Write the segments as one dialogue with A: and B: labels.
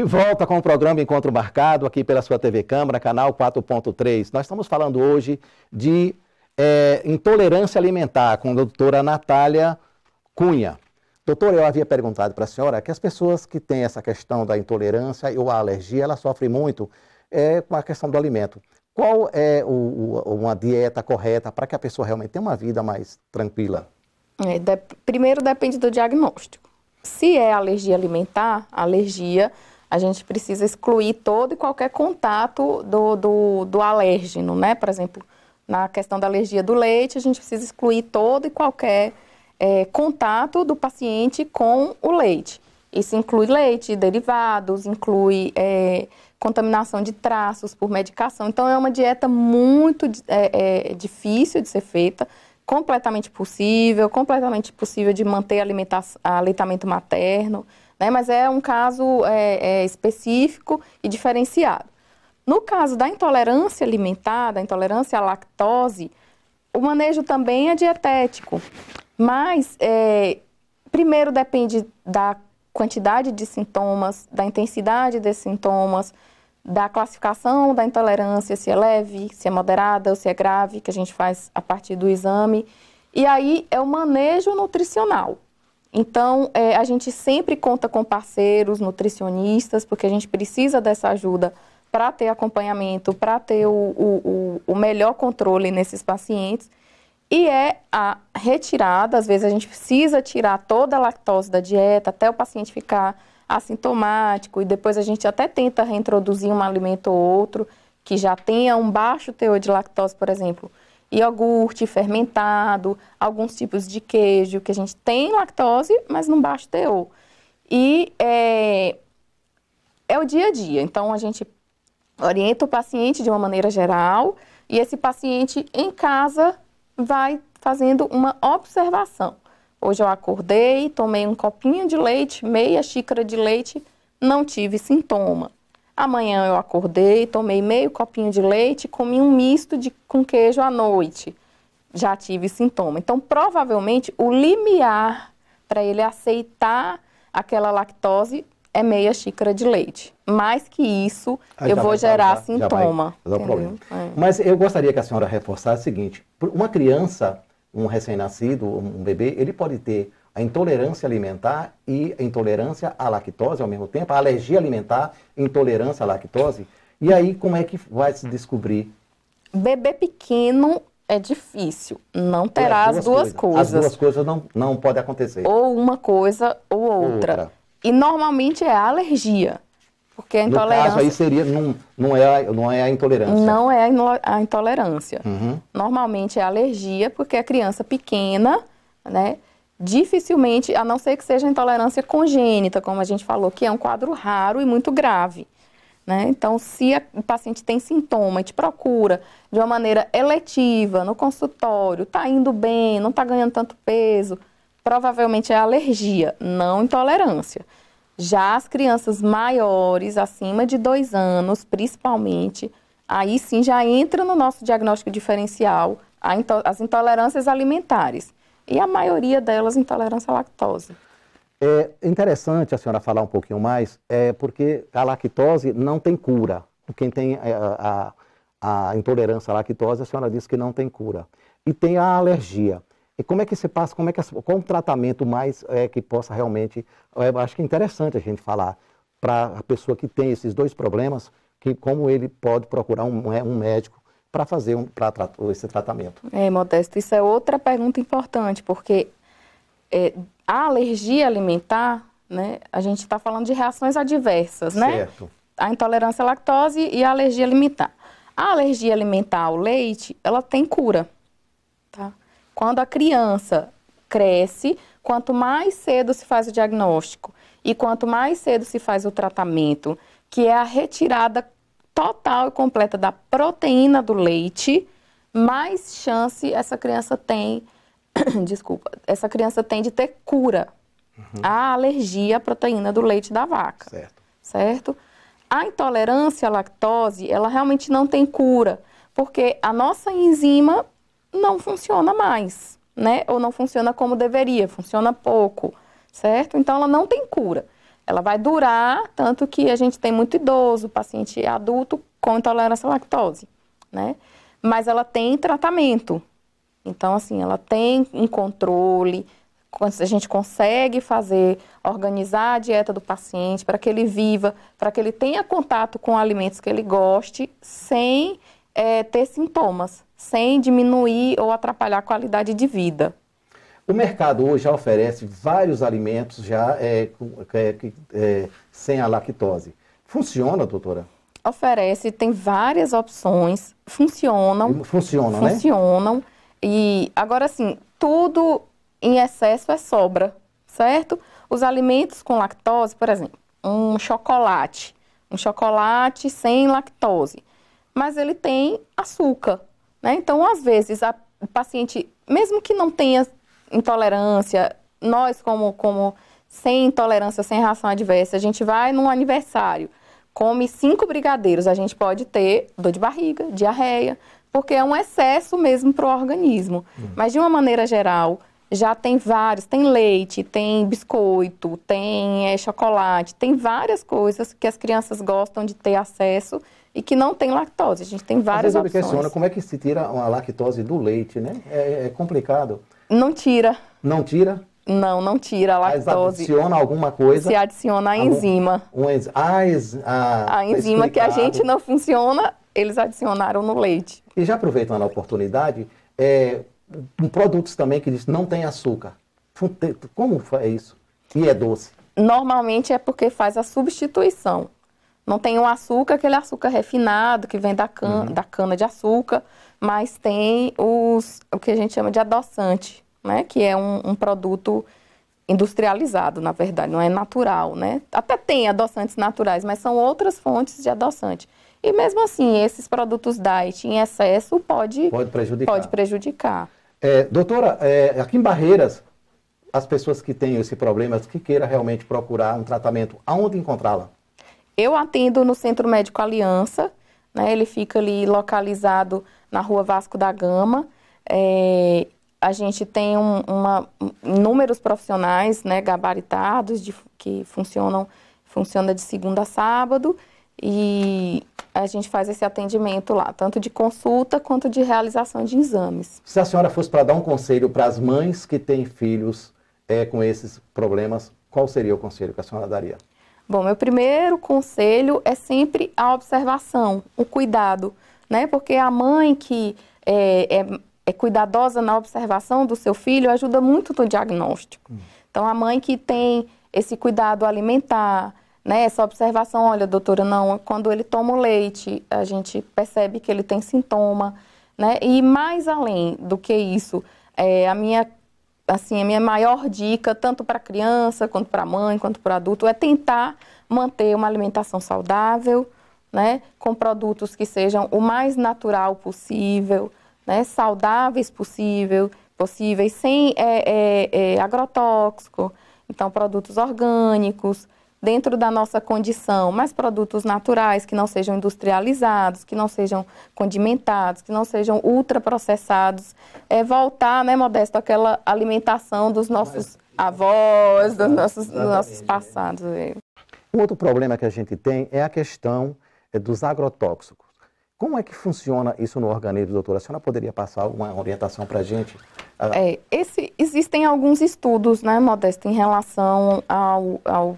A: De volta com o programa Encontro Marcado, aqui pela sua TV Câmara, canal 4.3. Nós estamos falando hoje de é, intolerância alimentar com a doutora Natália Cunha. Doutora, eu havia perguntado para a senhora que as pessoas que têm essa questão da intolerância ou a alergia, elas sofrem muito é, com a questão do alimento. Qual é o, o, uma dieta correta para que a pessoa realmente tenha uma vida mais tranquila?
B: É, de, primeiro depende do diagnóstico. Se é alergia alimentar, alergia a gente precisa excluir todo e qualquer contato do, do, do alérgeno, né? Por exemplo, na questão da alergia do leite, a gente precisa excluir todo e qualquer é, contato do paciente com o leite. Isso inclui leite, derivados, inclui é, contaminação de traços por medicação. Então, é uma dieta muito é, é difícil de ser feita, completamente possível, completamente possível de manter alimentar aleitamento materno né? mas é um caso é, é, específico e diferenciado. No caso da intolerância alimentar, da intolerância à lactose, o manejo também é dietético, mas é, primeiro depende da quantidade de sintomas, da intensidade desses sintomas, da classificação da intolerância, se é leve, se é moderada ou se é grave, que a gente faz a partir do exame. E aí é o manejo nutricional. Então, é, a gente sempre conta com parceiros, nutricionistas, porque a gente precisa dessa ajuda para ter acompanhamento, para ter o, o, o, melhor controle nesses pacientes. E é a retirada, às vezes a gente precisa tirar toda a lactose da dieta até o paciente ficar assintomático e depois a gente até tenta reintroduzir um alimento ou outro que já tenha um baixo teor de lactose, por exemplo iogurte fermentado, alguns tipos de queijo que a gente tem lactose, mas não baixa teor. E é, é o dia a dia. Então a gente orienta o paciente de uma maneira geral e esse paciente em casa vai fazendo uma observação. Hoje eu acordei, tomei um copinho de leite, meia xícara de leite, não tive sintoma. Amanhã eu acordei, tomei meio copinho de leite e comi um misto de, com queijo à noite. Já tive sintoma. Então, provavelmente, o limiar para ele aceitar aquela lactose é meia xícara de leite. Mais que isso, Aí eu vou vai, gerar já, sintoma. Já é.
A: Mas eu gostaria que a senhora reforçasse o seguinte: uma criança, um recém-nascido, um bebê, ele pode ter a intolerância alimentar e a intolerância à lactose ao mesmo tempo, a alergia alimentar, intolerância à lactose. E aí, como é que vai se descobrir?
B: Bebê pequeno é difícil, não terá as duas, as duas coisas. coisas. As duas
A: coisas não, não pode acontecer.
B: Ou uma coisa ou outra. outra. E normalmente é a alergia. Porque a intolerância. No caso, aí
A: seria. Não, não, é, a, não é a intolerância.
B: Não é a intolerância. Uhum. Normalmente é a alergia, porque a criança pequena, né? dificilmente, a não ser que seja intolerância congênita, como a gente falou, que é um quadro raro e muito grave. Né? Então, se a, o paciente tem sintoma e te procura de uma maneira eletiva no consultório, está indo bem, não está ganhando tanto peso, provavelmente é alergia, não intolerância. Já as crianças maiores, acima de dois anos, principalmente, aí sim já entra no nosso diagnóstico diferencial as intolerâncias alimentares e a maioria delas intolerância à lactose.
A: É interessante a senhora falar um pouquinho mais, é porque a lactose não tem cura. Quem tem é, a, a, a intolerância à lactose, a senhora disse que não tem cura. E tem a alergia. E como é que se passa, como é que, qual o tratamento mais é, que possa realmente, é, eu acho que é interessante a gente falar para a pessoa que tem esses dois problemas, que como ele pode procurar um, é, um médico para fazer um, pra, pra, esse tratamento.
B: É, Modesto, isso é outra pergunta importante, porque é, a alergia alimentar, né, a gente está falando de reações adversas, né? Certo. A intolerância à lactose e a alergia alimentar. A alergia alimentar ao leite, ela tem cura, tá? Quando a criança cresce, quanto mais cedo se faz o diagnóstico e quanto mais cedo se faz o tratamento, que é a retirada total e completa da proteína do leite, mais chance essa criança tem, desculpa, essa criança tem de ter cura uhum. a alergia à proteína do leite da vaca. Certo. Certo? A intolerância à lactose, ela realmente não tem cura, porque a nossa enzima não funciona mais, né? Ou não funciona como deveria, funciona pouco, certo? Então ela não tem cura ela vai durar, tanto que a gente tem muito idoso, paciente adulto com intolerância à lactose, né? Mas ela tem tratamento. Então, assim, ela tem um controle, a gente consegue fazer, organizar a dieta do paciente para que ele viva, para que ele tenha contato com alimentos que ele goste, sem é, ter sintomas, sem diminuir ou atrapalhar a qualidade de vida.
A: O mercado hoje já oferece vários alimentos já é, é, é, sem a lactose. Funciona, doutora?
B: Oferece, tem várias opções, funcionam. Funcionam, né? Funcionam. E agora sim, tudo em excesso é sobra, certo? Os alimentos com lactose, por exemplo, um chocolate, um chocolate sem lactose, mas ele tem açúcar, né? Então, às vezes, a, o paciente, mesmo que não tenha intolerância, nós como, como sem intolerância, sem ração adversa, a gente vai num aniversário, come cinco brigadeiros, a gente pode ter dor de barriga, diarreia, porque é um excesso mesmo para o organismo. Hum. Mas de uma maneira geral, já tem vários, tem leite, tem biscoito, tem é, chocolate, tem várias coisas que as crianças gostam de ter acesso e que não tem lactose. A gente tem várias Às vezes opções. Eu me questiono
A: como é que se tira uma lactose do leite, né? É, é complicado.
B: Não tira.
A: Não tira?
B: Não, não tira a ah, lactose. Mas adiciona
A: alguma coisa? Se adiciona
B: a algum, enzima.
A: Um, um, a, a, a tá enzima tá que a gente não
B: funciona, eles adicionaram no leite.
A: E já aproveitando a oportunidade, é, produtos também que diz não tem açúcar. Como é isso? E é doce?
B: Normalmente é porque faz a substituição. Não tem o um açúcar, aquele açúcar refinado que vem da, can uhum. da cana de açúcar mas tem os, o que a gente chama de adoçante, né? que é um, um produto industrializado, na verdade, não é natural. Né? Até tem adoçantes naturais, mas são outras fontes de adoçante. E mesmo assim, esses produtos diet em excesso pode, pode prejudicar. Pode prejudicar.
A: É, doutora, é, aqui em Barreiras, as pessoas que têm esse problema, que queiram realmente procurar um tratamento, aonde encontrá-la?
B: Eu atendo no Centro Médico Aliança, né? Ele fica ali localizado na rua Vasco da Gama. É, a gente tem um, uma, inúmeros profissionais né, gabaritados de, que funcionam funciona de segunda a sábado e a gente faz esse atendimento lá, tanto de consulta quanto de realização de exames.
A: Se a senhora fosse para dar um conselho para as mães que têm filhos é, com esses problemas, qual seria o conselho que a senhora daria?
B: Bom, meu primeiro conselho é sempre a observação, o cuidado, né? Porque a mãe que é, é, é cuidadosa na observação do seu filho ajuda muito no diagnóstico. Hum. Então, a mãe que tem esse cuidado alimentar, né? Essa observação, olha, doutora, não, quando ele toma o leite, a gente percebe que ele tem sintoma, né? E mais além do que isso, é, a minha assim, a minha maior dica, tanto para criança, quanto para mãe, quanto para adulto, é tentar manter uma alimentação saudável, né, com produtos que sejam o mais natural possível, né, saudáveis possível, possíveis, sem é, é, é, agrotóxico, então produtos orgânicos, dentro da nossa condição, mais produtos naturais que não sejam industrializados, que não sejam condimentados, que não sejam ultraprocessados, é voltar, né, Modesto, aquela alimentação dos nossos Mas, avós, dos nossos, dos nossos passados. É.
A: Um outro problema que a gente tem é a questão é, dos agrotóxicos. Como é que funciona isso no organismo, doutora? A senhora poderia passar alguma orientação para a gente? É,
B: esse, existem alguns estudos, né, Modesto, em relação ao, ao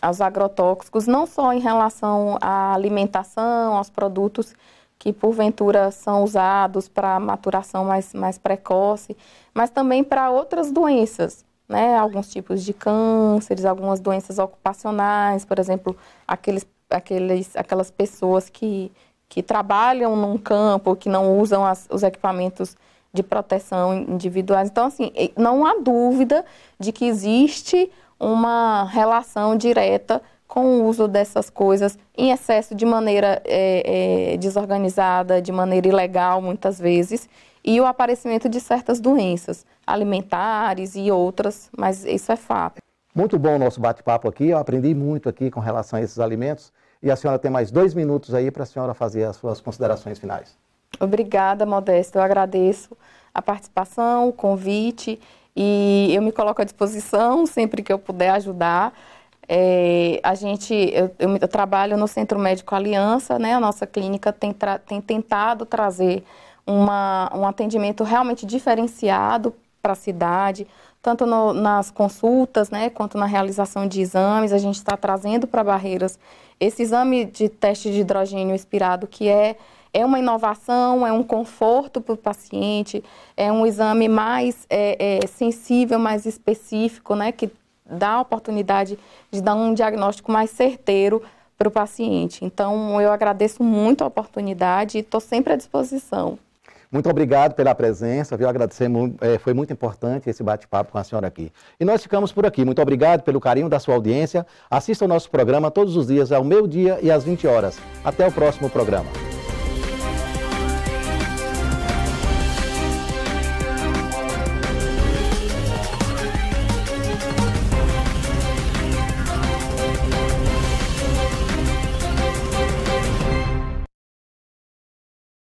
B: aos agrotóxicos, não só em relação à alimentação, aos produtos que porventura são usados para maturação mais, mais precoce, mas também para outras doenças, né? Alguns tipos de cânceres, algumas doenças ocupacionais, por exemplo, aqueles, aqueles, aquelas pessoas que, que trabalham num campo, que não usam as, os equipamentos de proteção individuais. Então, assim, não há dúvida de que existe uma relação direta com o uso dessas coisas em excesso de maneira é, é, desorganizada, de maneira ilegal muitas vezes, e o aparecimento de certas doenças alimentares e outras, mas isso é fato.
A: Muito bom o nosso bate-papo aqui, eu aprendi muito aqui com relação a esses alimentos, e a senhora tem mais dois minutos aí para a senhora fazer as suas considerações finais.
B: Obrigada, Modesto, eu agradeço a participação, o convite e eu me coloco à disposição sempre que eu puder ajudar. É, a gente, eu, eu, trabalho no Centro Médico Aliança, né? A nossa clínica tem, tra tem tentado trazer uma, um atendimento realmente diferenciado para a cidade, tanto no, nas consultas, né, quanto na realização de exames. A gente está trazendo para Barreiras esse exame de teste de hidrogênio expirado, que é é uma inovação, é um conforto para o paciente, é um exame mais é, é, sensível, mais específico, né, que dá a oportunidade de dar um diagnóstico mais certeiro para o paciente. Então, eu agradeço muito a oportunidade e estou sempre à disposição.
A: Muito obrigado pela presença, viu? Agradecemos, é, foi muito importante esse bate-papo com a senhora aqui. E nós ficamos por aqui. Muito obrigado pelo carinho da sua audiência. Assista ao nosso programa todos os dias, ao meio-dia e às 20 horas. Até o próximo programa.